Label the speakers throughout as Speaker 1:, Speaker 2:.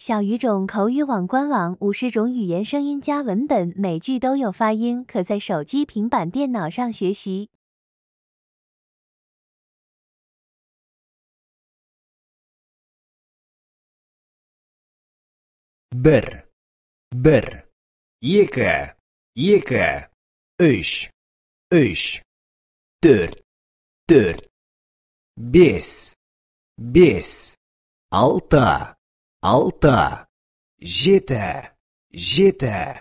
Speaker 1: 小语种口语网官网，五十种语言声音加文本，每句都有发音，可在手机、平板、电脑上学习。
Speaker 2: Ber, е e б е e йека, йека, уш, d ш т у d тур, бес, бес, алта Алта, жеті жеті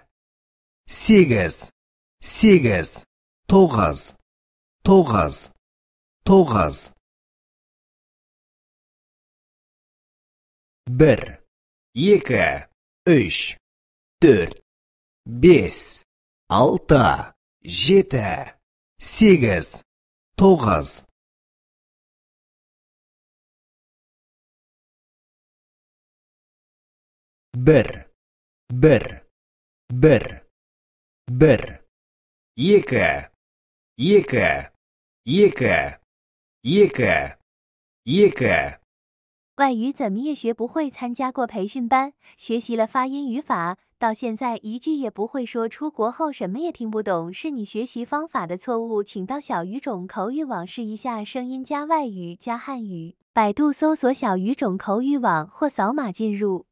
Speaker 2: сегіз сегіз тоғыз тоғыз тоғыз бір екі үш төрт бес алты жеті сегіз тоғыз ber ber ber ber 一个一个一个一个一个
Speaker 1: 外语怎么也学不会？参加过培训班，学习了发音语法，到现在一句也不会说。出国后什么也听不懂，是你学习方法的错误。请到小语种口语网试一下，声音加外语加汉语。百度搜索“小语种口语网”或扫码进入。